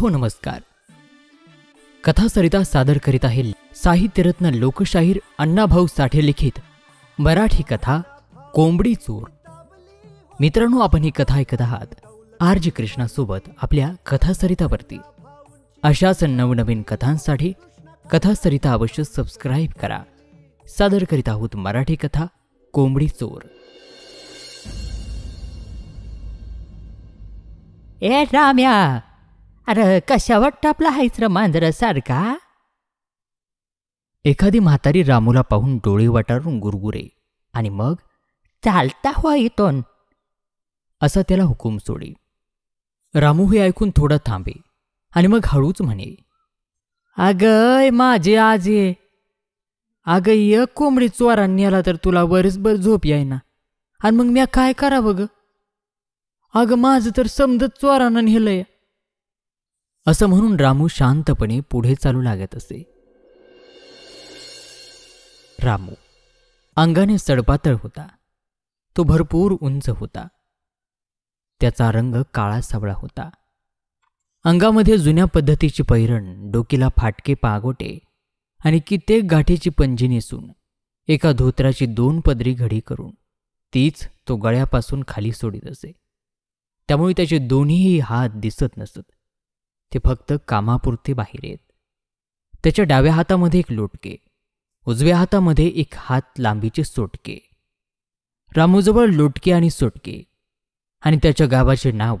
हो नमस्कार कथासरिता सादर करीत आहे साहित्यरत्न लोकशाहीर अण्णाभाऊ साठे लिखित मराठी कथा कोंबडी चोर मित्रांनो आपण ही कथा ऐकत आहात आर जी कृष्णासोबत आपल्या कथासरितावरती अशाच नवनवीन कथांसाठी कथासरिता अवश्य सबस्क्राईब करा सादर करीत आहोत मराठी कथा कोंबडी चोर ए राम्या अरे कशावर टापला हायच र मांजर सारखा एखादी म्हातारी रामूला पाहून डोळे वाटारून गुरगुरे आणि मग चालता हो येतोन असा त्याला हुकूम सोडे रामू हे ऐकून थोडा थांबे आणि मग हळूच म्हणे अगय माझे आजे अग य कोंबडी चोरांनी आला तर तुला वरसभर झोप ना आणि मग म्या काय करावं ग अगं माझं तर समजत चोरानं नेलंय असं म्हणून रामू शांतपणे पुढे चालू लागत असे रामू अंगाने सडपातळ होता तो भरपूर उंच होता त्याचा रंग काळा सावळा होता अंगामध्ये जुन्या पद्धतीची पैरण डोकीला फाटके पागोटे आणि कित्येक गाठीची पंजी नेसून एका धोत्राची दोन पदरी घडी करून तीच तो गळ्यापासून खाली सोडित असे त्यामुळे त्याचे दोन्हीही हात दिसत नसत ते फक्त कामापुरते बाहेर आहेत त्याच्या डाव्या हातामध्ये एक लोटके उजव्या हातामध्ये एक हात लांबीचे सोटके रामूजवळ लोटके आणि सोटके आणि त्याच्या गावाचे नाव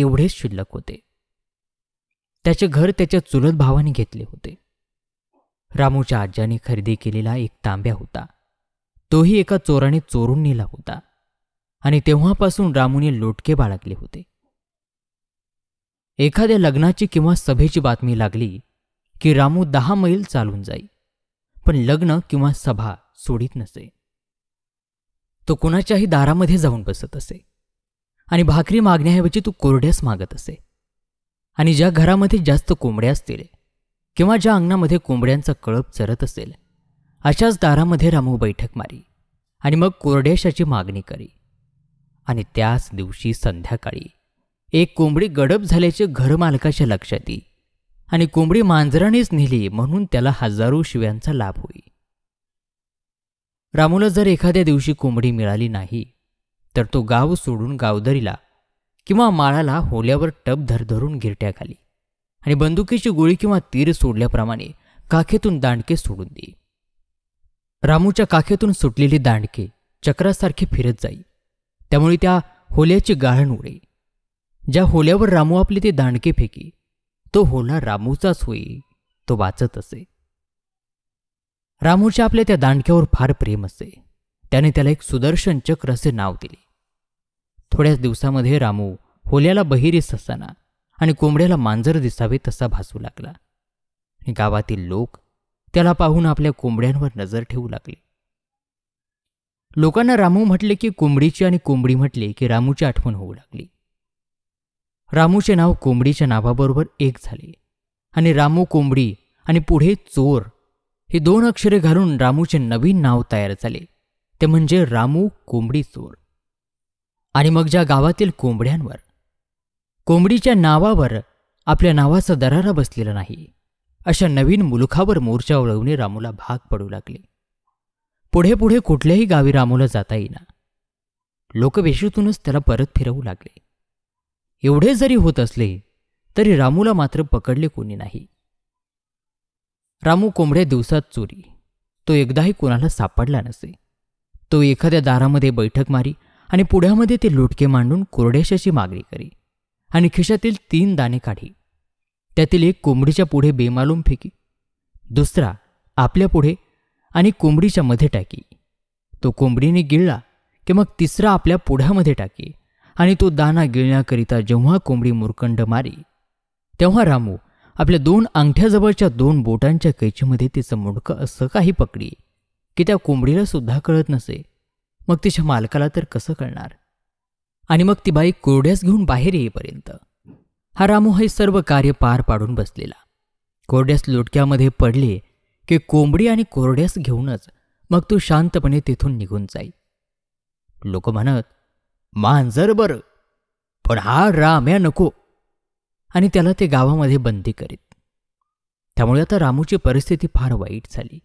एवढेच शिल्लक होते त्याचे घर त्याच्या चुलत भावाने घेतले होते रामूच्या आज्याने खरेदी केलेला एक तांब्या होता तोही एका चोराने चोरून नेला होता आणि तेव्हापासून रामूने लोटके बाळगले होते एखाद्या लग्नाची किंवा सभेची बातमी लागली की रामू दहा मैल चालून जाई पण लग्न किंवा सभा सोडित नसे तो कुणाच्याही दारामध्ये जाऊन बसत असे आणि भाकरी मागण्याऐवजी तू कोरड्यास मागत असे आणि ज्या घरामध्ये जास्त कोंबड्या असतील किंवा ज्या अंगणामध्ये कोंबड्यांचा कळप चरत असेल अशाच दारामध्ये रामू बैठक मारी आणि मग कोरड्याशाची मागणी करी आणि त्याच दिवशी संध्याकाळी एक कोंबडी गडप झाल्याचे घरमालकाच्या लक्षात येई आणि कोंबडी मांजरानेच नेली म्हणून त्याला हजारो शिव्यांचा लाभ होई रामूला जर एखाद्या दिवशी कोंबडी मिळाली नाही तर तो गाव सोडून गावदरीला किंवा माळाला होल्यावर टप धरधरून गिरट्या खाली आणि बंदुकीची गोळी किंवा तीर सोडल्याप्रमाणे काखेतून दांडके सोडून दे रामूच्या काखेतून सुटलेली दांडके चक्रासारखे फिरत जाई त्यामुळे त्या होल्याची गाळण उडे ज्या होल्यावर रामू आपले ते दांडके फेकी तो होला रामूचाच होई तो वाचत असे रामूच्या आपल्या त्या दांडक्यावर फार प्रेम असे त्याने त्याला एक सुदर्शन चक्र असे नाव दिले थोड्याच दिवसामध्ये रामू होल्याला बहिरीस असताना आणि कोंबड्याला मांजर दिसावे तसा भासू लागला गावातील लोक त्याला पाहून आपल्या कोंबड्यांवर नजर ठेवू लागले लोकांना रामू म्हटले की कोंबडीची आणि कोंबडी म्हटले की रामूची आठवण होऊ लागली रामूचे नाव कोंबडीच्या नावाबरोबर एक झाले आणि रामू कोंबडी आणि पुढे चोर ही दोन अक्षरे घालून रामूचे नवीन नाव तयार झाले ते म्हणजे रामू कोंबडी चोर आणि मग ज्या गावातील कोंबड्यांवर कोंबडीच्या नावावर आपल्या नावाचा दरारा बसलेला नाही अशा नवीन मुलखावर मोर्चा वळवणे रामूला भाग पडू लागले पुढे पुढे कुठल्याही गावी रामूला जाता येईना लोकवेशीतूनच त्याला परत फिरवू लागले एवढे जरी होत असले तरी रामूला मात्र पकडले कोणी नाही रामू कोंबड्या दिवसात चोरी तो एकदाही कोणाला सापडला नसे तो एखाद्या दारामध्ये बैठक मारी आणि पुढ्यामध्ये ते लोटके मांडून कोरड्याशाची मागणी करी आणि खिशातील तीन दाणे काढी त्यातील एक कोंबडीच्या पुढे बेमालूम फेकी दुसरा आपल्या पुढे आणि कोंबडीच्या मध्ये टाकी तो कोंबडीने गिळला की मग तिसरा आपल्या पुढ्यामध्ये टाकी आणि तो दाना गिळण्याकरिता जेव्हा कोंबडी मुरकंड मारी तेव्हा रामू आपल्या दोन अंगठ्याजवळच्या दोन बोटांच्या कैचीमध्ये तिचं मुडकं असं काही पकडी की त्या कोंबडीला सुद्धा कळत नसे मग तिच्या मालकाला तर कसं कळणार आणि मग ती बाई कोरड्यास घेऊन बाहेर येईपर्यंत हा रामू हे सर्व कार्य पार पाडून बसलेला कोरड्यास लोटक्यामध्ये पडले की कोंबडी आणि कोरड्यास घेऊनच मग तो शांतपणे तिथून निघून जाई लोक म्हणत मांजर बर पण हा राम्या नको आणि त्याला ते गावामध्ये बंदी करीत त्यामुळे आता रामूची परिस्थिती फार वाईट झाली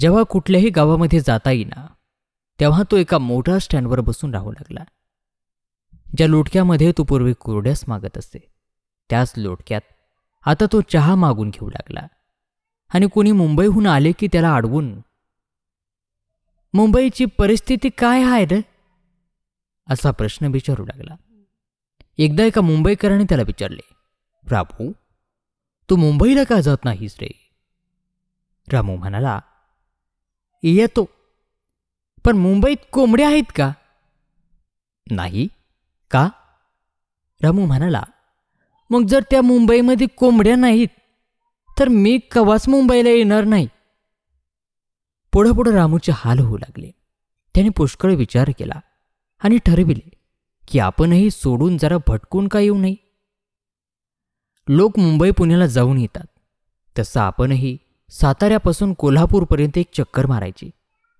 जेव्हा कुठल्याही गावामध्ये जाता येईना तेव्हा तो एका मोठ्या स्टँडवर बसून राहू लागला ज्या लोटक्यामध्ये तो पूर्वी कुरड्यास मागत असे त्याच लोटक्यात आता तो चहा मागून घेऊ लागला आणि कोणी मुंबईहून आले की त्याला अडवून मुंबईची परिस्थिती काय आहे रे असा प्रश्न विचारू लागला एकदा एका मुंबईकराने त्याला विचारले रामू तू मुंबईला का जात नाहीस रे रामू म्हणाला येतो पण मुंबईत कोंबड्या आहेत का नाही का रामू म्हणाला मग जर त्या मुंबईमध्ये कोंबड्या नाहीत तर मी कवास मुंबईला येणार नाही पुढं पुढं रामूचे हाल होऊ लागले त्याने पुष्कळ विचार केला आणि ठरविले की आपणही सोडून जरा भटकून का येऊ नये लोक मुंबई पुण्याला जाऊन येतात तसं आपणही साताऱ्यापासून कोल्हापूरपर्यंत एक चक्कर मारायची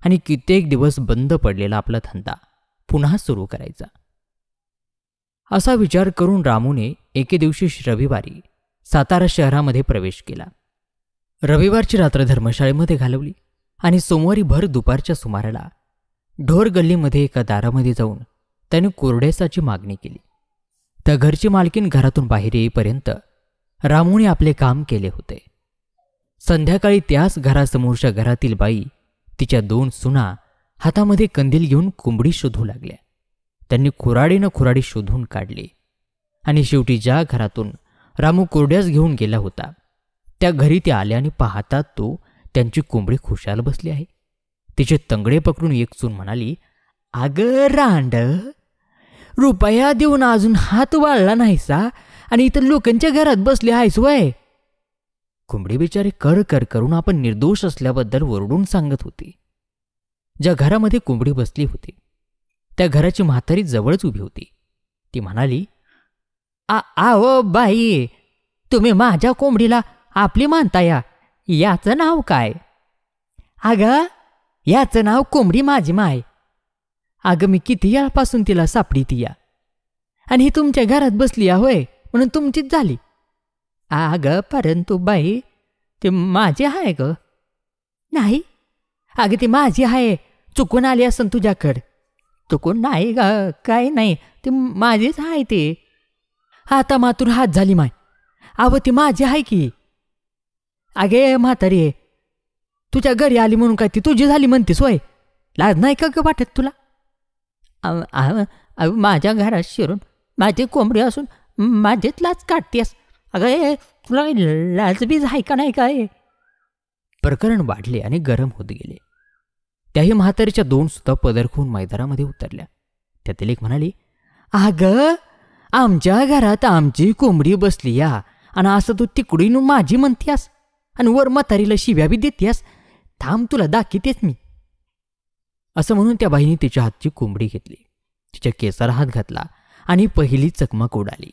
आणि कित्येक दिवस बंद पडलेला आपला धंदा पुन्हा सुरू करायचा असा विचार करून रामूने एके दिवशी रविवारी सातारा शहरामध्ये प्रवेश केला रविवारची रात्र धर्मशाळेमध्ये घालवली आणि सोमवारी भर दुपारच्या सुमाराला ढोर गल्लीमध्ये एका दारामध्ये जाऊन त्याने कोरड्यासाची मागणी केली त्या घरची मालकीन घरातून बाहेर येईपर्यंत रामूने आपले काम केले होते संध्याकाळी त्याच घरासमोरच्या घरातील बाई तिच्या दोन सुना हातामध्ये कंदील घेऊन कोंबडी शोधू लागल्या त्यांनी खुराडीनं खुराडी शोधून काढली आणि शेवटी ज्या घरातून रामू कोरड्यास घेऊन गेला होता त्या घरी ते आल्याने आणि पाहतात तो त्यांची कोंबडी खुशाल बसली आहे तिचे तंगडे पकडून एक चून म्हणाली अग रांड रुपया देऊन अजून हात वाळला नाहीसा आणि इतर लोकांच्या घरात बसले आहेस वय कुंबडी बिचारे कर कर करून आपण निर्दोष असल्याबद्दल ओरडून सांगत होती ज्या घरामध्ये कुंबडी बसली होती त्या घराची म्हातारी जवळच उभी होती ती म्हणाली आ आओ बाई तुम्ही माझ्या कोंबडीला आपली मानता या याचं नाव काय अगं याचं नाव कोंबडी माझी माय अगं मी किती यापासून तिला सापडी ती या आणि ही तुमच्या घरात बसली या होय म्हणून तुमचीच झाली अग परंतु बाई ती माझी आहे ग नाही अगं ती माझी आहे चुकून आली असन तुझ्याकड चुकून नाही ग काय नाही ती माझीच आहे ती आता मातूर हात झाली माय अहो ती माझी आहे की अगे म्हातारी तुझ्या घरी आली म्हणून काय ती तुझी झाली म्हणतेस होय लाज नाही का वाटत तुला माझ्या घरात शिरून माझे कोंबडी असून माझीच लाज काढतेस अगं ए तुला लाजबीज आहे का नाही काय प्रकरण वाढले आणि गरम होत गेले त्याही म्हातारीच्या दोन सुद्धा पदरखून मैदानामध्ये उतरल्या त्यातील एक म्हणाली अग आमच्या घरात आमची कोंबडी बसली या आणि असं तू तिकडून माझी म्हणतीस आणि वर म्हातारीला शिव्या बी देत्यास थांब तुला कितीच मी असं म्हणून त्या बाईने तिच्या हातची कोंबडी घेतली तिच्या केसाला हात घातला आणि पहिली चकमक उडाली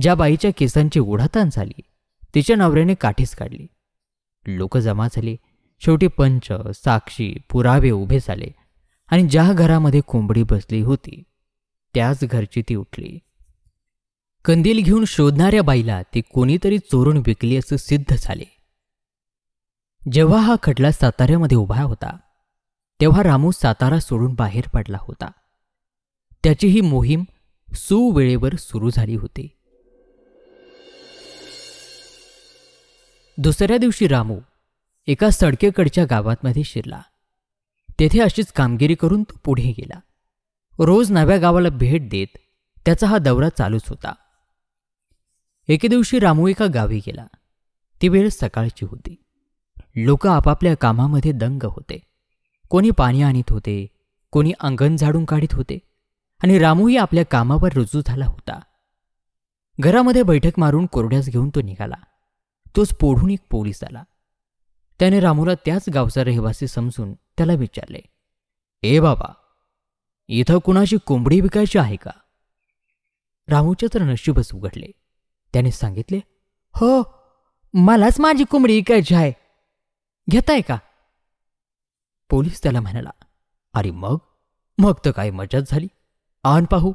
ज्या बाईच्या केसांची उढाताण झाली तिच्या नवऱ्याने काठीस काढली लोक जमा झाली शेवटी पंच साक्षी पुरावे उभे झाले आणि ज्या घरामध्ये कोंबडी बसली होती त्याच घरची ती उठली कंदील घेऊन शोधणाऱ्या बाईला ती कोणीतरी चोरून विकली असं सिद्ध झाले जेव्हा हा खटला साताऱ्यामध्ये उभा होता तेव्हा रामू सातारा सोडून बाहेर पडला होता त्याची ही मोहीम सुवेळेवर सुरू झाली होती दुसऱ्या दिवशी रामू एका सडकेकडच्या गावातमध्ये शिरला तेथे अशीच कामगिरी करून तो पुढे गेला रोज नव्या गावाला भेट देत त्याचा हा दौरा चालूच होता एके दिवशी रामू एका गावी गेला ती वेळ सकाळची होती लोक आपापल्या कामामध्ये दंग होते कोणी पाणी आणीत होते कोणी अंगण झाडून काढीत होते आणि रामूही आपल्या कामावर रुजू झाला होता घरामध्ये बैठक मारून कोरड्यास घेऊन तो निघाला तोच पोढून एक पोलीस आला त्याने रामूला त्याच गावचा रहिवासी समजून त्याला विचारले ए बाबा इथं कुणाची कोंबडी विकायची आहे का रामूचे तर नशीबच उघडले त्याने सांगितले हो मलाच माझी कोंबडी विकायची आहे घेताय का पोलीस त्याला म्हणाला अरे मग मग तर काय मजाच झाली आण पाहू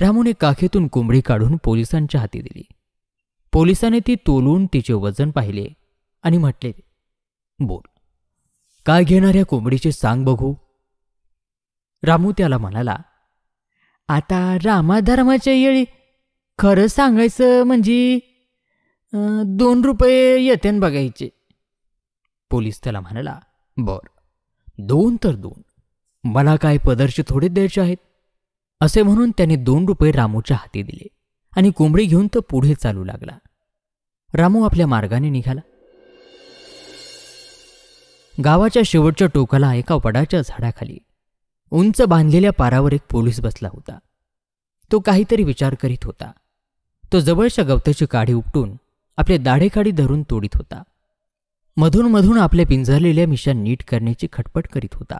रामूने काखेतून कोंबडी काढून पोलिसांच्या हाती दिली पोलिसाने ती तोलून तिचे वजन पाहिले आणि म्हटले बोल काय घेणाऱ्या कोंबडीचे सांग बघू रामू त्याला म्हणाला आता रामाधर्माच्या येळी खरं सांगायचं म्हणजे दोन रुपये येते बघायचे पोलीस त्याला म्हणाला बर दोन तर दोन मला काय पदर्श थोडे द्यायचे आहेत असे म्हणून त्याने दोन रुपये रामूच्या हाती दिले आणि कोंबडी घेऊन तो पुढे चालू लागला रामू आपल्या मार्गाने निघाला गावाच्या शेवटच्या टोकाला एका वडाच्या झाडाखाली उंच बांधलेल्या पारावर एक पोलीस बसला होता तो काहीतरी विचार करीत होता तो जवळच्या गवताची काढी उपटून आपले दाढेकाडी धरून तोडीत होता मधूनमधून आपल्या पिंजरलेल्या मिशा नीट करण्याची खटपट करीत होता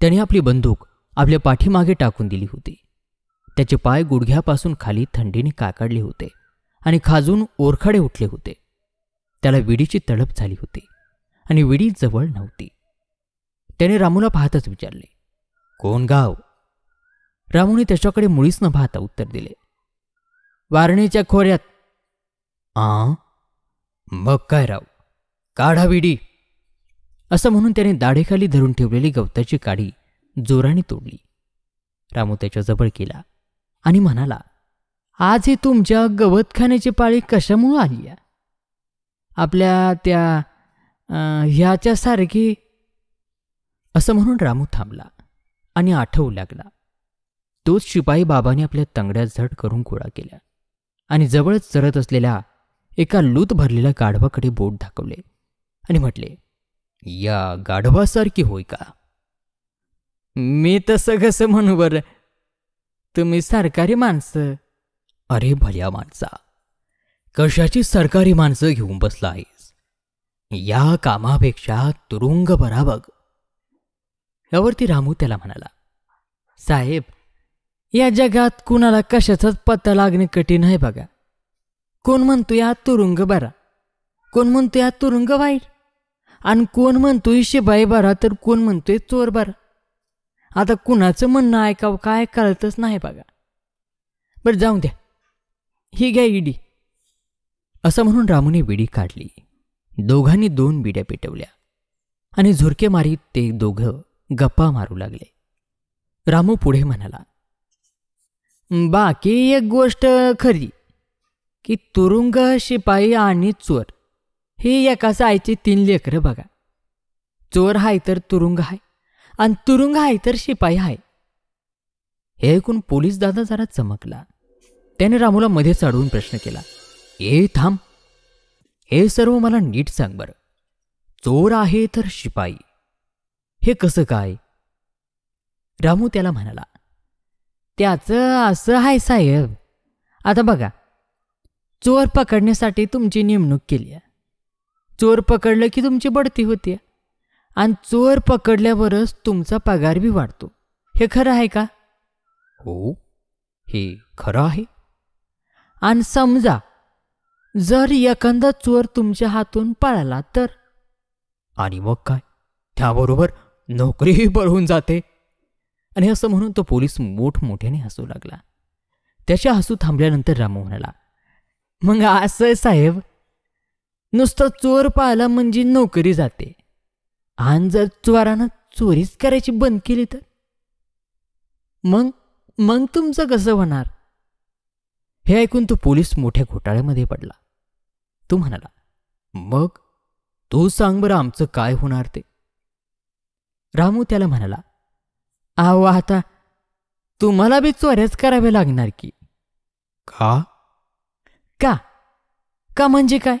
त्याने आपली बंदूक आपल्या पाठीमागे टाकून दिली होती त्याचे पाय गुडघ्यापासून खाली थंडीने काकडले होते आणि खाजून ओरखडे उठले होते त्याला विडीची तडप झाली होती आणि विडी जवळ नव्हती त्याने रामूला पाहताच विचारले कोण गाव रामूने त्याच्याकडे मुळीच न पाहता उत्तर दिले वारणीच्या खोऱ्यात आ मग काय राव काढा विडी असं म्हणून त्याने दाढेखाली धरून ठेवलेली गवताची काडी जोराने तोडली रामू त्याच्या जवळ केला आणि म्हणाला आज हे तुमच्या गवत पाळी कशामुळं आली आपल्या त्या ह्याच्या सारखी असं म्हणून रामू थांबला आणि आठवू लागला तोच शिपाई बाबाने आपल्या तंगड्या झट करून गोळा केल्या आणि जवळच चरत असलेल्या एका लूत भरलेल्या गाढवाकडे बोट दाखवले आणि म्हटले या गाढवासारखी होय का मी तसं कसं म्हणू बरं तुम्ही सरकारी माणसं अरे भल्या माणसा कशाची सरकारी माणसं घेऊन बसला आहेस या कामापेक्षा तुरुंग बरा बघ यावरती रामू त्याला म्हणाला साहेब या जगात कुणाला कशाचाच पत्ता लागणे कठीण आहे बघा कोण म्हणतो या तुरुंग बरा कोण म्हणतो या तुरुंग वाईट आणि कोण म्हणतोय शिपाई बारा तर कोण म्हणतोय चोर बारा आता कुणाचं म्हणणं ऐकावं काय कळतच नाही बघा बरं जाऊ द्या ही घ्या इडी असं म्हणून रामूने बिडी काढली दोघांनी दोन बिड्या पेटवल्या आणि झुरके मारीत ते दोघं गप्पा मारू लागले रामू पुढे म्हणाला बाकी एक गोष्ट खरी की तुरुंग शिपाई आणि चोर हे एकाच आईचे तीन लेकरं बघा चोर हाय तर तुरुंग हाय आणि तुरुंग हाय तर शिपाई हाय हे ऐकून पोलीस दादा जरा चमकला त्याने रामूला मध्ये चढवून प्रश्न केला ए थांब हे सर्व मला नीट सांग बर चोर आहे तर शिपाई हे कसं काय रामू त्याला म्हणाला त्याचं असं आहे साहेब आता बघा चोर पकडण्यासाठी तुमची नेमणूक केली आहे चोर पकडलं की तुमची बढती होते आणि चोर पकडल्यावरच तुमचा पगार बी वाढतो हे खरं आहे का हो हे खरं आहे आणि समजा जर एखादा चोर तुमच्या हातून पळाला तर आणि मग काय त्याबरोबर नोकरीही होऊन जाते आणि असं म्हणून तो पोलीस मोठमोठ्याने हसू लागला त्याच्या हसू थांबल्यानंतर रामू म्हणाला मग असं साहेब नुसतं चोर पाहिला म्हणजे नोकरी जाते आणि जर चोरानं चोरीच करायची बंद केली तर मग मग तुमचं कसं होणार हे ऐकून तो पोलीस मोठ्या घोटाळ्यामध्ये पडला तो म्हणाला मग तू सांग बरं आमचं काय होणार ते रामू त्याला म्हणाला आहो आता तुम्हाला बी चोऱ्याच कराव्या लागणार की का का का म्हणजे काय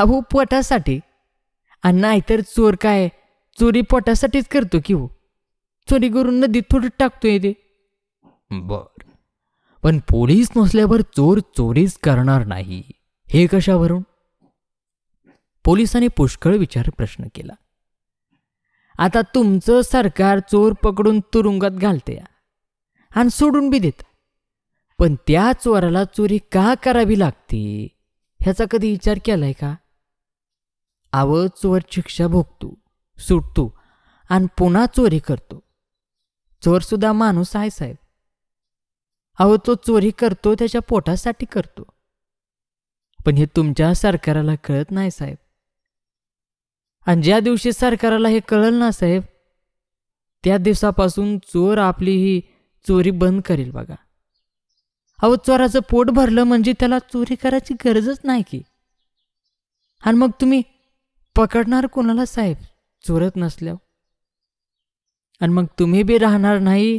आहो पोटासाठी आणि नाहीतर चोर काय चोरी पोटासाठीच करतो की हो चोरी करून नदीत थोडं टाकतोय ते बर पण पोलीस नसल्यावर चोर चोरीच करणार नाही हे कशावरून पोलिसांनी पुष्कळ विचार प्रश्न केला आता तुमचं सरकार चोर पकडून तुरुंगात घालते आणि सोडून बी देत पण त्या चोराला चोरी का करावी लागते ह्याचा कधी विचार केलाय का आवळ चोर शिक्षा भोगतो सुटतो आणि पुन्हा चोरी करतो चोरसुद्धा माणूस आहे साहेब अहो तो चोरी करतो त्याच्या पोटासाठी करतो पण हे तुमच्या सरकाराला कळत नाही साहेब आणि ज्या दिवशी सरकाराला हे कळल ना साहेब त्या दिवसापासून चोर आपली ही चोरी बंद करेल बघा अहो चोराचं पोट भरलं म्हणजे त्याला चोरी करायची गरजच नाही की आणि मग तुम्ही पकडणार कोणाला साहेब चोरत नसल्यावर आणि मग तुम्ही बी राहणार नाही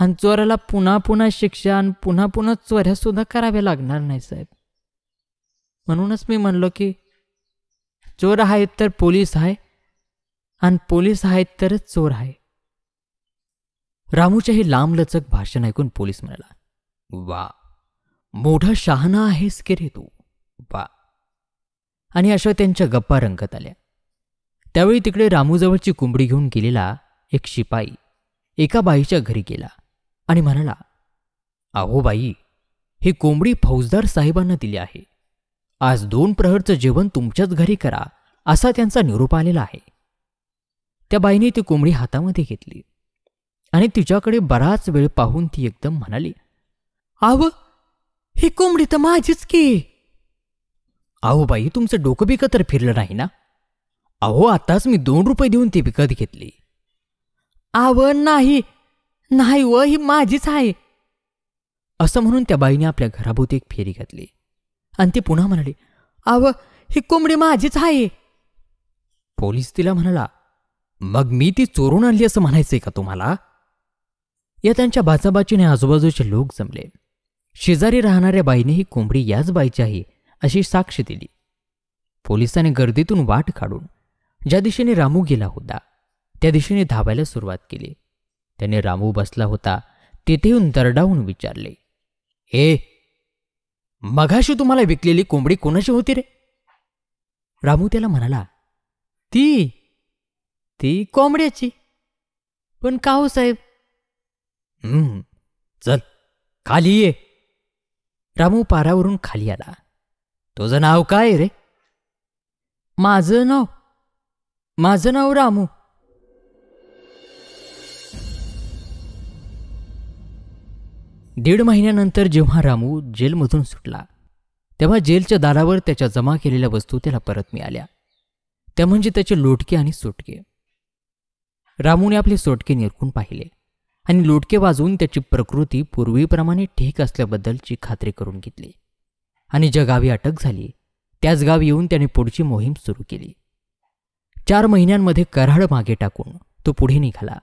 आणि चोराला पुन्हा पुन्हा शिक्षा आणि पुन्हा पुन्हा चोऱ्यासुद्धा कराव्या लागणार नाही साहेब म्हणूनच मी म्हणलो की चोर आहेत तर पोलीस आहे आणि पोलीस आहेत तरच चोर आहे रामूच्या हे लांबलचक भाषण ऐकून पोलीस म्हणाला वा मोठा शहाणा आहेस की रे तू वा आणि अशा त्यांच्या गप्पा रंगत आल्या त्यावेळी तिकडे रामूजवळची कुंबडी घेऊन गेलेला एक शिपाई एका बाईच्या घरी गेला आणि म्हणाला आहो बाई ही कोंबडी फौजदार साहेबांना दिली आहे आज दोन प्रहरचं जेवण तुमच्याच घरी करा असा त्यांचा निरोप आलेला आहे त्या बाईने ती कोंबडी हातामध्ये घेतली आणि तिच्याकडे बराच वेळ पाहून ती एकदम म्हणाली आव ही कोंबडी तर माझीच की अहो बाई तुमचं डोकं बिकं तर फिरलं नाही ना अहो आताच मी दोन रुपये देऊन ती विकत घेतली आव नाही नाही व ही माझीच आहे असं म्हणून त्या बाईने आपल्या घराभोवती एक फेरी घातली आणि ती पुन्हा म्हणाली आव ही कोंबडी माझीच आहे पोलीस तिला म्हणाला मग मी ती चोरून आणली असं म्हणायचंय का तुम्हाला या त्यांच्या बाचाबाचीने आजूबाजूचे लोक जमले शेजारी राहणाऱ्या बाईने ही कोंबडी याच बाईची आहे अशी साक्ष दिली पोलिसाने गर्दीतून वाट काढून ज्या दिशेने रामू गेला होता त्या दिशेने धावायला सुरुवात केली त्याने रामू बसला होता तेथेहून दरडावून विचारले ए मघाशी तुम्हाला विकलेली कोंबडी कोणाशी होती रे रामू त्याला म्हणाला ती ती कोंबड्याची पण का हो साहेब चल खाली ये रामू पारावरून खाली आला तुझं नाव काय रे माझं नाव माझं नाव रामू दीड महिन्यानंतर जेव्हा रामू जेलमधून सुटला तेव्हा जेलच्या दारावर त्याच्या जमा केलेल्या वस्तू त्याला परत मिळाल्या त्या म्हणजे त्याचे लोटके आणि सोटके रामूने आपले सोटके निरकून पाहिले आणि लोटके वाजवून त्याची प्रकृती पूर्वीप्रमाणे ठीक असल्याबद्दलची खात्री करून घेतली आणि ज्या गावी अटक झाली त्याच गावी येऊन त्याने पुढची मोहीम सुरू केली चार महिन्यांमध्ये कराड मागे टाकून तो पुढे निघाला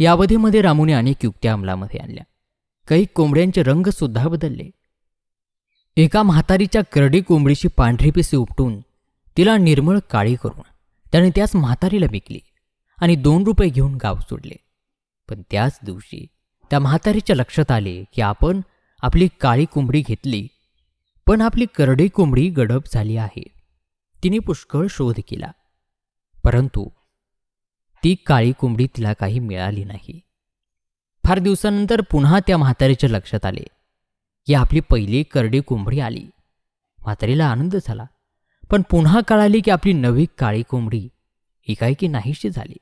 या रामूने अनेक युक्त्या अंमलामध्ये आणल्या काही कोंबड्यांचे सुद्धा बदलले एका म्हातारीच्या करडी कोंबडीची पांढरी पिसे उपटून तिला निर्मळ काळी करून त्याने त्याच म्हातारीला विकली आणि दोन रुपये घेऊन गाव सोडले पण त्याच दिवशी त्या म्हातारीच्या लक्षात आले की आपण आपली काळी कोंबडी घेतली पण आपली करडी कोंबडी गडप झाली आहे तिने पुष्कळ शोध केला परंतु ती काळी कोंबडी तिला काही मिळाली नाही फार दिवसानंतर पुन्हा त्या म्हातारीच्या लक्षात आले की आपली पहिली करडी कोंबडी आली म्हातारीला आनंद झाला पण पुन्हा कळाली की आपली नवी काळी कोंबडी एकाएकी नाहीशी झाली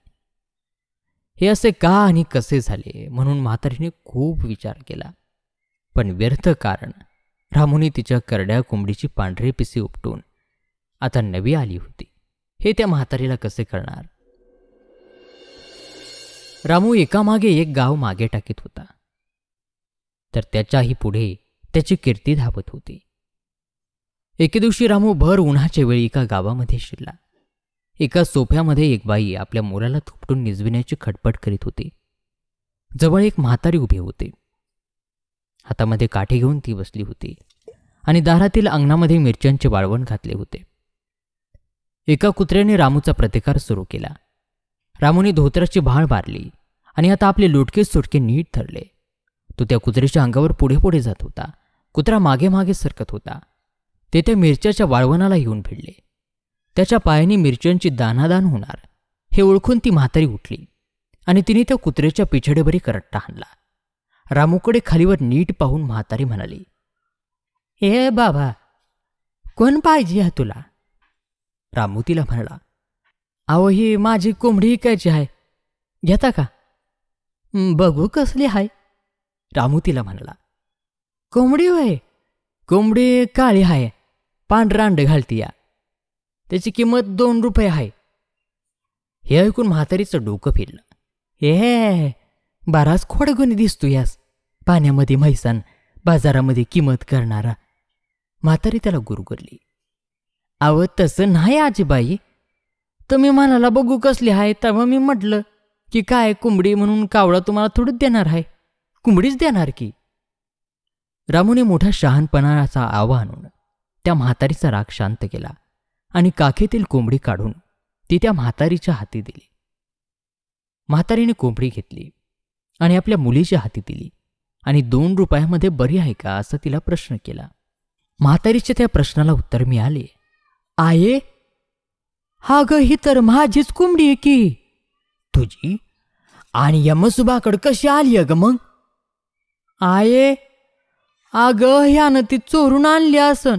हे असे का आणि कसे झाले म्हणून म्हातारीने खूप विचार केला पण व्यर्थ कारण रामूने तिच्या करड्या कोंबडीची पांढरी पिसी उपटून आता नवी आली होती हे त्या म्हातारीला कसे करणार रामू एकामागे एक गाव मागे टाकीत होता तर त्याच्याही पुढे त्याची कीर्ती धावत होती एके दिवशी रामू भर उन्हाच्या वेळी एका गावामध्ये शिरला एका सोफ्यामध्ये एक बाई आपल्या मुलाला थुपटून निजविण्याची खटपट करीत होती जवळ एक म्हातारी उभी होती हातामध्ये काठी घेऊन ती बसली होती आणि दारातील अंगणामध्ये मिरच्यांचे वाळवण घातले होते एका कुत्र्याने रामूचा प्रतिकार सुरू केला रामूने धोत्राची भाळ मारली आणि आता आपले लुटके सुटके नीट धरले तो त्या कुत्र्याच्या अंगावर पुढे पुढे जात होता कुत्रा मागे मागे सरकत होता ते त्या मिरच्याच्या वाळवणाला येऊन भिडले त्याच्या पायाने मिरच्यांची दानादान होणार हे ओळखून ती म्हातारी उठली आणि तिने त्या कुत्रेच्या पिछडेभरी करट्टा आणला रामूकडे खालीवर नीट पाहून म्हातारी म्हणाली ए बाबा कोण पाहिजे आहे तुला रामू तिला म्हणाला अहो ही माझी कोंबडी इकायची आहे घेता का बघू कसली आहे रामू तिला म्हणाला कोंबडी होय कोंबडी काळी आहे पांढरा घालती या त्याची किंमत दोन रुपये आहे हे ऐकून म्हातारीचं डोकं फिरलं हे बाराच खोडगुणी दिसतो यास पाण्यामध्ये म्हैसान बाजारामध्ये किंमत करणारा म्हातारी त्याला गुरगुरली आव तसं नाही आजीबाई तुम्ही म्हणाला बघू कसली आहे तेव्हा मी म्हटलं की काय कुंबडी म्हणून कावळा तुम्हाला थोडंच देणार आहे कुंबडीच देणार की रामूने मोठा शहानपणाचा आव्हान आणून त्या म्हातारीचा राग शांत केला आणि काखेतील कोंबडी काढून ती त्या म्हातारीच्या हाती दिली म्हातारीने कोंबडी घेतली आणि आपल्या मुलीच्या हाती दिली आणि दोन रुपयामध्ये बरी आहे का असं तिला प्रश्न केला म्हातारीच्या त्या प्रश्नाला उत्तर मिळाले आये हा ग ही तर माझीच कुंबडी आहे की तुझी आणि यमसुबाकड कशी आली अग मग आये अग ह्यानं ती चोरून आणली असन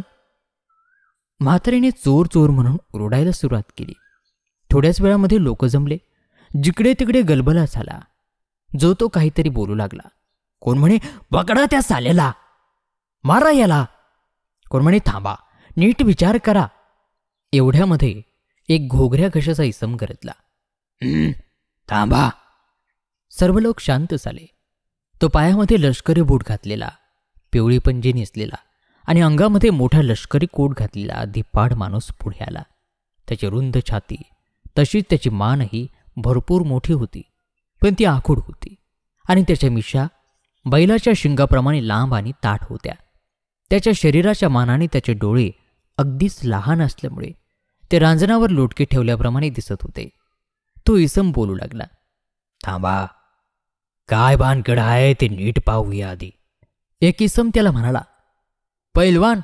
म्हातारीने चोर चोर म्हणून ओरडायला सुरुवात केली थोड्याच वेळामध्ये लोक जमले जिकडे तिकडे गलबला झाला जो तो काहीतरी बोलू लागला कोण म्हणे पकडा त्या सालेला मारा याला कोण म्हणे थांबा नीट विचार करा एवढ्यामध्ये एक घोगऱ्या घशाचा इसम करतला थांबा सर्व लोक शांत झाले तो पायामध्ये लष्करी बूट घातलेला पिवळी पंजी नेसलेला आणि अंगामध्ये मोठा लष्करी कोट घातलेला धिपाड माणूस पुढे आला त्याची रुंद छाती तशीच त्याची मानही भरपूर मोठी होती पण ती आखूड होती आणि त्याच्या मिशा बैलाच्या शिंगाप्रमाणे लांब आणि ताठ होत्या त्याच्या शरीराच्या मानाने त्याचे डोळे अगदीच लहान असल्यामुळे ते रांजणावर लोटके ठेवल्याप्रमाणे दिसत होते तो इसम बोलू लागला थांबा काय भानकड आहे ते नीट पाहूया आधी एक इसम त्याला म्हणाला पैलवान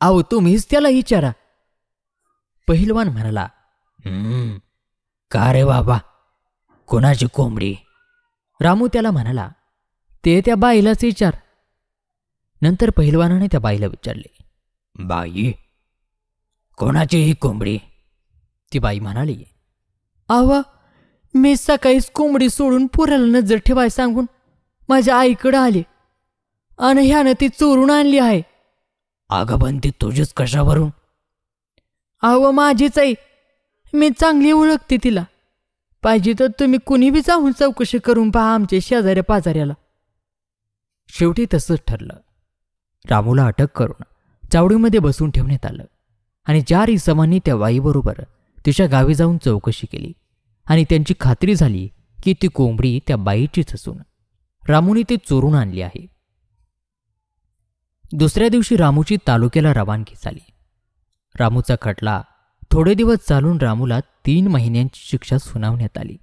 आहो तुम्हीच त्याला विचारा पहिलवान म्हणाला का रे बाबा कोणाची कोंबडी रामू त्याला म्हणाला ते त्या बाईलाच विचार नंतर पहिलवानाने त्या बाईला विचारले बाई कोणाची ही कोंबडी ती बाई म्हणाली आवा मी सकाळीच कोंबडी सोडून पुराला नजर ठेवाय सांगून माझ्या आईकडं आले आणि ह्यानं ती चोरून आणली आहे अगं पण ती तुझीच कशावरून आव माझीच आई मी चांगली ओळखते तिला पाहिजे तर तुम्ही कुणी बी जाऊन चौकशी करून पहा आमच्या शेजाऱ्या पाजाऱ्याला शेवटी तसंच ठरलं रामूला अटक करून चावडीमध्ये बसून ठेवण्यात आलं आणि चार इसमांनी त्या बाईबरोबर तिच्या गावी जाऊन चौकशी केली आणि त्यांची खात्री झाली की ती कोंबडी त्या बाईचीच असून रामूने ती चोरून आणली आहे दुसऱ्या दिवशी रामूची तालुक्याला रवानगी झाली रामूचा खटला थोडे दिवस चालून रामूला तीन महिन्यांची शिक्षा सुनावण्यात आली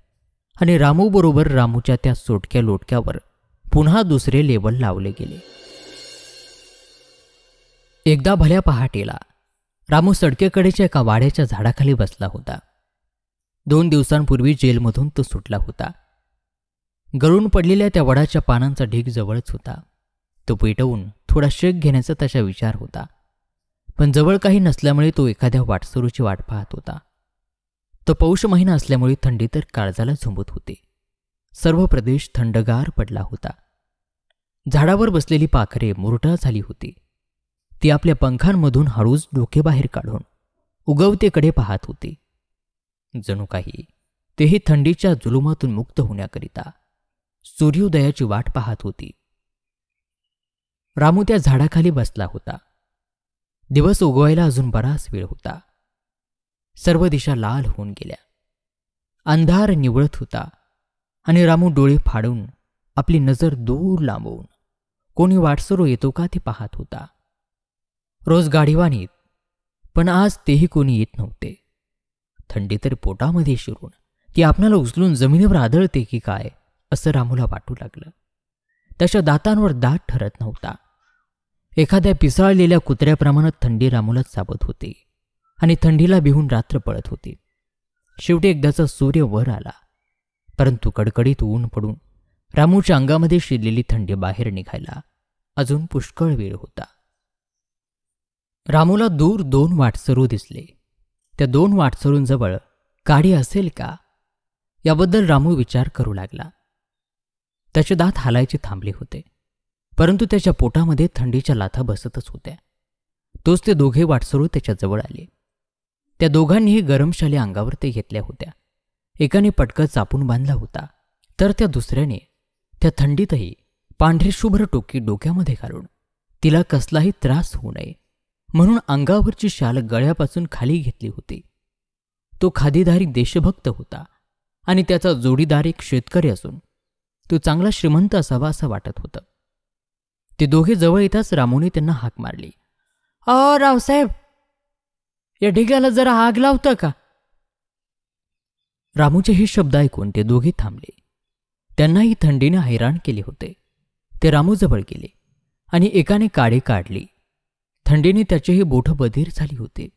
आणि रामूबरोबर रामूच्या त्या सोटक्या लोटक्यावर पुन्हा दुसरे लेवल लावले गेले एकदा भल्या पहाटेला रामू सडकेकडेच्या एका वाड्याच्या झाडाखाली बसला होता दोन दिवसांपूर्वी जेलमधून तो सुटला होता गळून पडलेल्या त्या वडाच्या पानांचा ढीक जवळच होता तो पेटवून थोडा शेक घेण्याचा त्याचा विचार होता पण जवळ काही नसल्यामुळे तो एखाद्या वाटसरूची वाट पाहत होता तो पौष महिना असल्यामुळे थंडी तर काळजाला झुंबत होते सर्व प्रदेश थंडगार पडला होता झाडावर बसलेली पाखरे मुरटा झाली होती ती आपल्या पंखांमधून हळूच डोके बाहेर काढून उगवतेकडे पाहत होती जणू काही तेही थंडीच्या जुलुमातून मुक्त होण्याकरिता सूर्योदयाची वाट पाहत होती रामू त्या झाडाखाली बसला होता दिवस उगवायला अजून बराच वेळ होता सर्व दिशा लाल होऊन गेल्या अंधार निवळत होता आणि रामू डोळे फाडून आपली नजर दूर लांबवून कोणी वाटसरू येतो का ते पाहत होता रोज गाडीवान येत पण आज तेही कोणी येत नव्हते थंडी तर पोटामध्ये शिरून ती आपणाला उचलून जमिनीवर आदळते की काय असं रामूला वाटू लागलं त्याच्या दातांवर दात ठरत नव्हता एखाद्या पिसाळलेल्या कुत्र्याप्रमाणे थंडी रामूला चाबत होती आणि थंडीला भिवून रात्र पळत होती शेवटी एकदाचा सूर्य वर आला परंतु कडकडीत ऊन पडून रामूच्या अंगामध्ये शिरलेली थंडी बाहेर निघायला अजून पुष्कळ वेळ होता रामूला दूर दोन वाटसरू दिसले त्या दोन वाटसरूंजवळ गाडी असेल का याबद्दल रामू विचार करू लागला त्याचे दात हालायचे थांबले होते परंतु त्याच्या पोटामध्ये थंडीच्या लाथा बसतच होत्या तोच ते दोघे वाटसरू त्याच्याजवळ आले त्या दोघांनीही गरमशाली अंगावर ते घेतल्या होत्या एकाने पटकन चापून बांधला होता तर त्या दुसऱ्याने त्या थंडीतही पांढरी शुभ्र टोकी डोक्यामध्ये घालून तिला कसलाही त्रास होऊ नये म्हणून अंगावरची शाल गळ्यापासून खाली घेतली होती तो खादीधारी देशभक्त होता आणि त्याचा जोडीदार एक शेतकरी असून तो चांगला श्रीमंत असावा असं वाटत होतं ते दोघे जवळ येताच रामूने त्यांना हाक मारली अ रावसाहेब या ढिग्याला जरा आग लावतं का रामूचे हे शब्द ऐकून ते दोघे थांबले त्यांनाही थंडीने हैराण केले होते ते रामूजवळ गेले आणि एकाने काडी काढली थंडीने त्याचेही बोठं बधीर झाली होती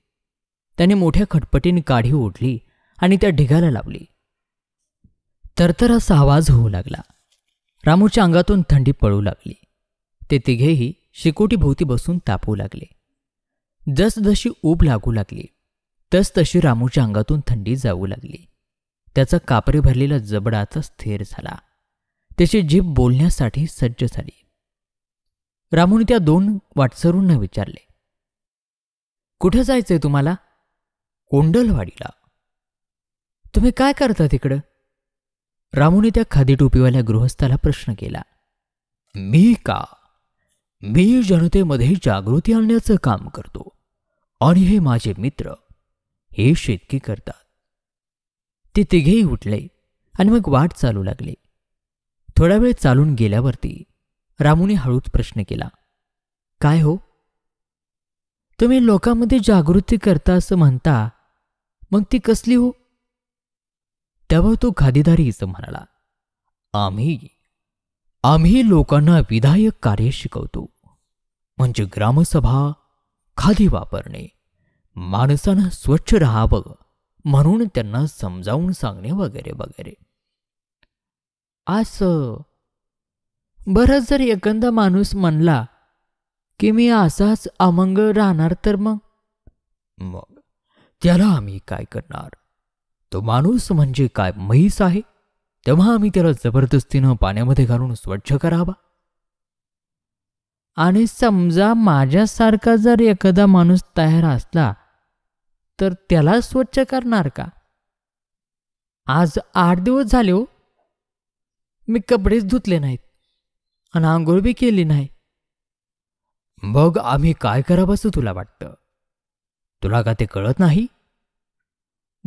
त्याने मोठ्या खटपटीने काढी ओढली आणि त्या ढिगाला लावली तरतर असा आवाज होऊ लागला रामूच्या अंगातून थंडी पळू लागली ते तिघेही शिकोटीभोवती बसून तापू लागले जसजशी ऊब लागू लागली तसतशी रामूच्या अंगातून थंडी जाऊ लागली त्याचा कापरे भरलेला जबडाचा स्थिर झाला त्याची जीभ बोलण्यासाठी सज्ज झाली रामूने त्या दोन वाटसरूंना विचारले कुठं जायचंय तुम्हाला कोंडलवाडीला तुम्ही काय करता तिकडं रामूने त्या खादी टोपीवाल्या गृहस्थाला प्रश्न केला मी का मी जनतेमध्ये जागृती आणण्याचं काम करतो आणि हे माझे मित्र हे शेतकी करतात ते तिघेही उठले आणि मग वाट चालू लागली थोडा वेळ चालून गेल्यावरती रामूने हळूच प्रश्न केला काय हो तुम्ही लोकांमध्ये जागृती करता असं म्हणता मग ती कसली हो त्यावर तो खादीदारी म्हणाला आम्ही आम्ही लोकांना विधायक कार्य शिकवतो म्हणजे ग्रामसभा खादी वापरणे माणसानं स्वच्छ राहावं म्हणून त्यांना समजावून सांगणे वगैरे वगैरे असं बरंच जर एखादा माणूस म्हणला की मी असाच अमंग राहणार तर मग मग त्याला आम्ही काय करणार तो माणूस म्हणजे काय म्हैस आहे तेव्हा आम्ही त्याला जबरदस्तीनं पाण्यामध्ये घालून स्वच्छ करावा आणि समजा माझ्यासारखा जर एखादा माणूस तयार असला तर त्याला स्वच्छ करणार का आज आठ दिवस झाले हो मी कपडेच धुतले नाहीत आणि आंघोळ बी केली नाही मग आम्ही काय करावं असं तुला वाटतं तुला का ते कळत नाही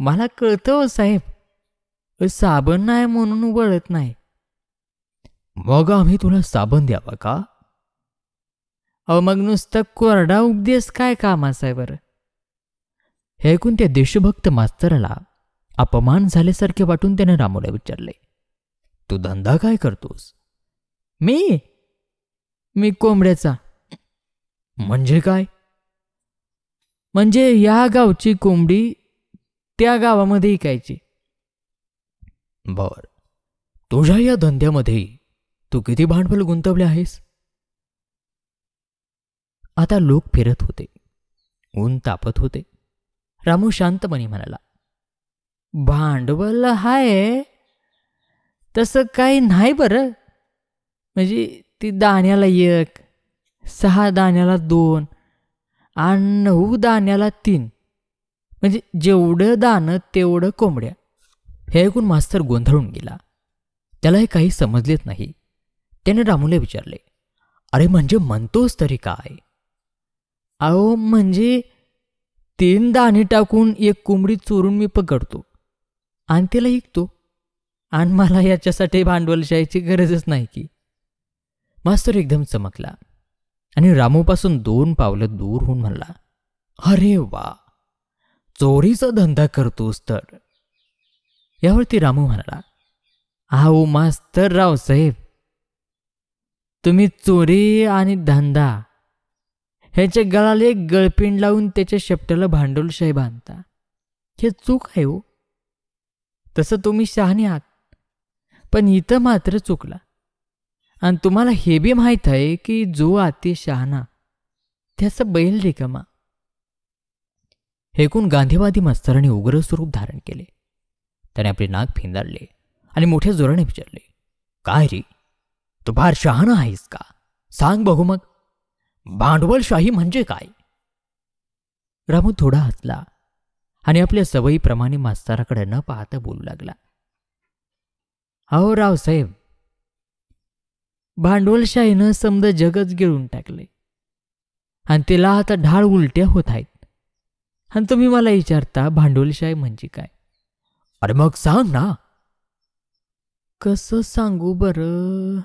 मला कळतं साहेब साबण नाही म्हणून वळत नाही मग आम्ही तुला साबण द्यावा का अहो मग नुसतं कोरडा उपदेस काय काम बरं हे ऐकून त्या देशभक्त मास्तराला अपमान झाल्यासारखे वाटून त्याने रामोला विचारले तू धंदा काय करतोस मी मी कोंबड्याचा म्हणजे काय म्हणजे या गावची कोंबडी त्या गावामध्ये ऐकायची बर तुझ्या या धंद्यामध्ये तू किती भांडवल गुंतवले आहेस आता लोक फिरत होते ऊन तापत होते रामू शांतपणे म्हणाला भांडवल हाय तसं काही नाही बरं म्हणजे ती दाण्याला एक सहा दाण्याला दोन आणि नऊ दाण्याला तीन म्हणजे जेवढं दाणं तेवढं कोंबड्या हे ऐकून मास्तर गोंधळून गेला त्याला हे काही समजलेच नाही त्याने रामूला विचारले अरे म्हणजे म्हणतोस तरी काय अहो म्हणजे तीन दाणे टाकून एक कोंबडी चोरून मी पकडतो आणि त्याला ऐकतो आणि मला याच्यासाठी भांडवलशाहीची गरजच नाही की मास्तर एकदम चमकला आणि रामूपासून दोन पावलं दूर होऊन म्हणला अरे वा चोरीचा धंदा करतोस तर यावरती रामू म्हणाला आहो मास्तर राव साहेब तुम्ही चोरी आणि धंदा ह्याच्या गळाला एक गळपिंड लावून त्याच्या शेपट्याला भांडवलशाही बांधता हे चूक आहे हो तसं तुम्ही शहाणी आहात पण इथं मात्र चुकला आणि तुम्हाला हे बी माहीत आहे की जो अति शहाणा त्याचा बैल रिकामा हेकून गांधीवादी मास्तरांनी उग्र स्वरूप धारण केले त्याने आपले नाक फिंदाडले आणि मोठ्या जोराने विचारले काय रे तू फार शहाणा आहेस का सांग बघू मग भांडवलशाही म्हणजे काय रामू थोडा हसला आणि आपल्या सवयीप्रमाणे मास्तराकडे न पाहता बोलू लागला अहो रावसाहेब भांडवलशाहीनं समद जगच गिळून टाकले आणि तिला आता ढाळ उलट्या होत आहेत आणि तुम्ही मला विचारता भांडवलशाही म्हणजे काय अरे मग सांग ना कसं सांगू बरं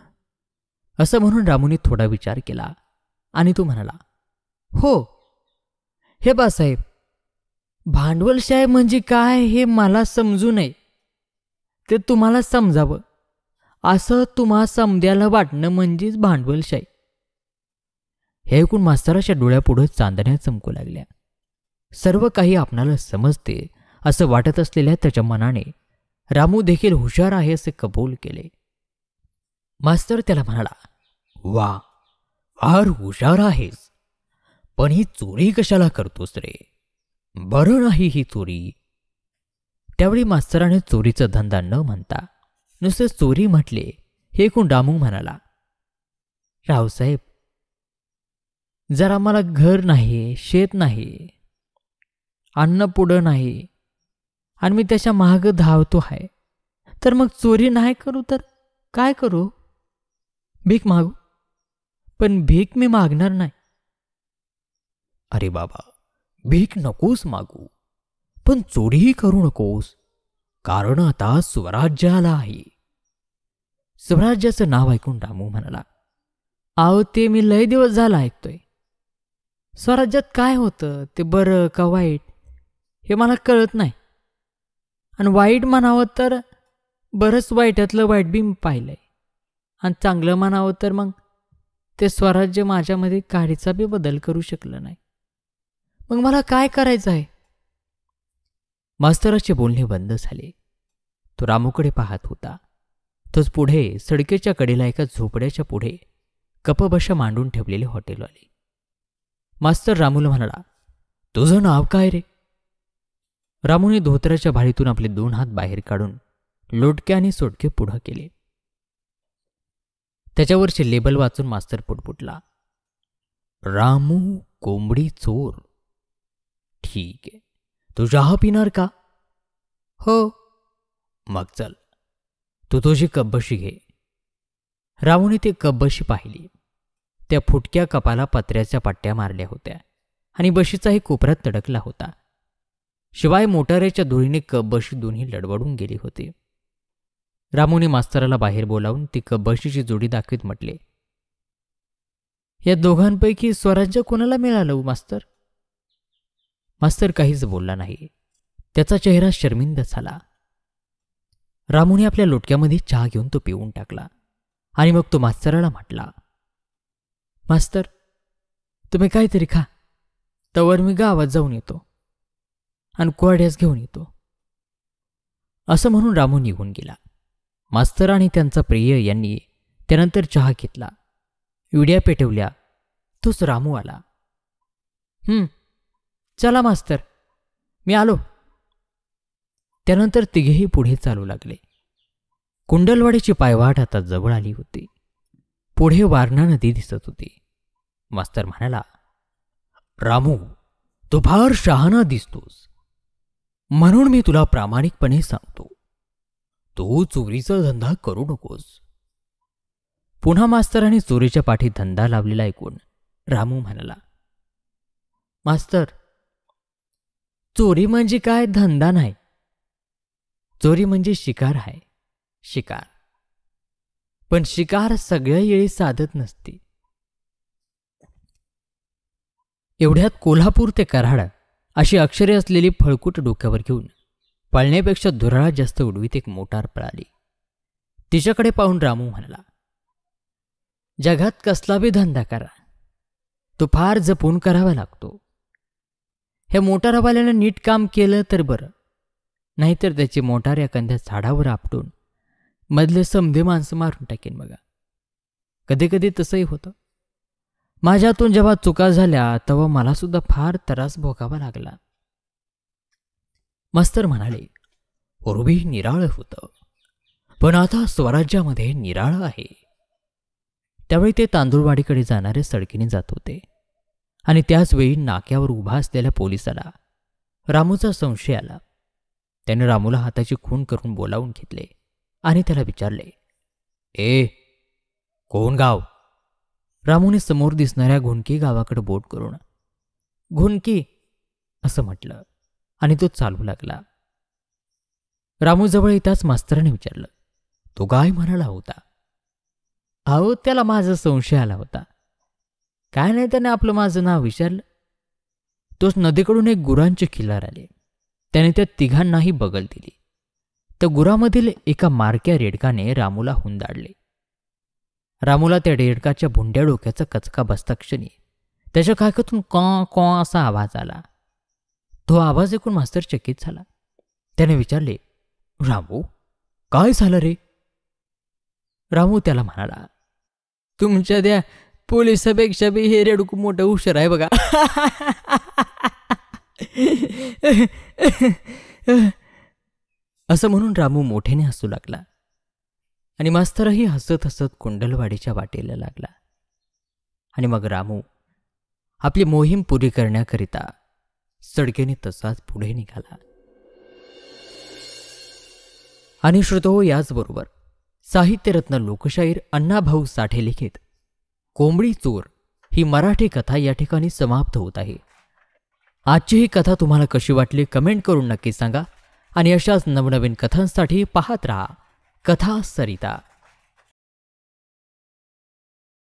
असं म्हणून रामूने थोडा विचार केला आणि तो म्हणाला हो हे बासाहेब भांडवलशाही म्हणजे काय हे मला समजू नये ते तुम्हाला समजावं असं तुम्हा समद्याला वाटणं म्हणजेच भांडवलशाही हे ऐकून मास्तराच्या डोळ्यापुढं चांदण्या चमकू लागल्या सर्व काही आपणाला समजते असं वाटत असलेल्या त्याच्या मनाने रामू देखील हुशार आहे असे कबूल केले मास्तर त्याला म्हणाला वा फार हुशार आहेस पण ही चोरी कशाला करतोस रे बरं नाही ही चोरी त्यावेळी मास्तराने चोरीचा धंदा न म्हणता नुसते चोरी म्हटले हे कोण डामू म्हणाला रावसाहेब जर आम्हाला घर नाही शेत नाही अन्न पुढं नाही आणि मी त्याच्या महाग धावतो आहे तर मग चोरी नाही करू तर काय करू भीक मागू पण भीक मी मागणार नाही अरे बाबा भीक नकोच मागू पण चोरीही करू नकोस कारण आता स्वराज्य आला आहे स्वराज्याचं नाव ऐकून रामू म्हणाला आहो ते मी लय दिवस झाला ऐकतोय स्वराज्यात काय होतं ते बरं का वाईट हे मला कळत नाही आणि वाईट म्हणावं तर बरंच वाईटातलं वाईट बी पाहिलंय आणि चांगलं म्हणावं तर मग ते स्वराज्य माझ्यामध्ये काढीचा बी बदल करू शकलं नाही मग मला काय करायचं आहे मास्तराचे बोलणे बंद झाले तो रामूकडे पाहत होता तोच पुढे सडकेच्या कडेला एका झोपड्याच्या पुढे कपबशा मांडून ठेवलेले हॉटेलवाले मास्तर रामूला म्हणाला तुझं नाव काय रे रामूने धोत्राच्या भाडीतून आपले दोन हात बाहेर काढून लोटके आणि सोटके पुढं केले त्याच्यावरचे लेबल वाचून मास्तर पुटपुटला रामू कोंबडी चोर ठीक आहे तू चहा पिणार का हो मग चल तू तुझी कब्बशी घे रावणी ती कब्बशी पाहिली त्या फुटक्या कपाला पत्र्याच्या पट्ट्या मारल्या होत्या आणि बशीचाही कोपऱ्यात तडकला होता शिवाय मोटाऱ्याच्या धुळीने कब्बशी दोन्ही लडवडून गेली होती रामूने मास्तराला बाहेर बोलावून ती कब्बशीची जोडी दाखवीत म्हटले या दोघांपैकी स्वराज्य कोणाला मिळालं मास्तर मास्तर काहीच बोलला नाही त्याचा चेहरा शर्मिंद झाला रामूने आपल्या लोटक्यामध्ये चहा घेऊन तो पिऊन टाकला आणि मग तो मास्तराला म्हटला मास्तर तुम्ही काहीतरी खा तवर मी गावात जाऊन येतो आणि कुवाड्यास घेऊन येतो असं म्हणून रामू निघून गेला मास्तर आणि त्यांचा प्रिय यांनी त्यानंतर चहा घेतला विड्या पेटवल्या तोच रामू आला चला मास्तर मी आलो त्यानंतर तिघेही पुढे चालू लागले कुंडलवाडीची पायवाट आता जवळ आली होती पुढे वारणा नदी दिसत होती मास्तर म्हणाला रामू तू फार शहाणा दिसतोस म्हणून मी तुला प्रामाणिकपणे सांगतो तू चोरीचा धंदा करू नकोस पुन्हा मास्तराने चोरीच्या पाठी धंदा लावलेला ऐकून रामू म्हणाला मास्तर चोरी म्हणजे काय धंदा नाही चोरी म्हणजे शिकार आहे शिकार पण शिकार सगळ्या येळी साधत नसते एवढ्यात कोल्हापूर ते कराड अशी अक्षरे असलेली फळकूट डोक्यावर घेऊन पळण्यापेक्षा धुराळा जास्त उडवीत एक मोटार पळाली तिच्याकडे पाहून रामू म्हणाला जगात कसला बी धंदा करा तो फार जपून करावा लागतो हे मोटारवाल्यानं नीट काम केलं तर बरं नाहीतर त्याची मोटार या एखाद्या झाडावर आपटून मधले समधे माणसं मारून टाकेन बघा कधी कधी तसंही होतं माझ्यातून जेव्हा चुका झाल्या तेव्हा मला सुद्धा फार त्रास भोगावा लागला मास्तर म्हणाले पूर्वी निराळ होतं पण आता स्वराज्यामध्ये निराळ आहे त्यावेळी ते तांदूळवाडीकडे जाणारे सडकीने जात होते आणि त्याचवेळी नाक्यावर उभा असलेल्या पोलिसाला रामूचा संशय आला त्याने रामूला हाताची खून करून बोलावून घेतले आणि त्याला विचारले ए कोण गाव रामूने समोर दिसणाऱ्या घुणकी गावाकडे बोट करून घुणकी असं म्हटलं आणि तो चालू लागला रामूजवळ येताच मास्तराने विचारलं तो गाय म्हणाला होता अहो त्याला माझा संशय आला होता काय नाही त्याने आपलं माझं नाव विचारलं तोच नदीकडून एक गुरांचे किल्लार आले त्याने त्या तिघांनाही बगल दिली तर गुरामधील एका मारक्या रेडकाने रामूला हुंदाडले रामूला त्या रेडकाच्या भुंड्या डोक्याचा कचका बसता क्षणी त्याच्या काकातून कॉ कॉ असा आवाज आला तो आवाज ऐकून मास्तर चकित झाला त्याने विचारले रामू काय झालं रे रामू त्याला म्हणाला तुमच्या त्या पोलिसापेक्षा बी हे रेडकू मोठं हुशार आहे बघा असं म्हणून रामू मोठ्याने हसू लागला आणि मास्तरही हसत हसत कुंडलवाडीच्या वाटेला लागला आणि मग रामू आपली मोहीम पुरी करण्याकरिता सडकेने तसाच पुढे निघाला आणि श्रोतो याचबरोबर साहित्यरत्न लोकशाहीर अण्णाभाऊ साठे लिखित कोंबडी चोर ही मराठी कथा या ठिकाणी समाप्त होत आहे आजची ही कथा तुम्हाला कशी वाटली कमेंट करून नक्की सांगा आणि अशाच नवनवीन कथांसाठी पाहत रहा कथा सरिता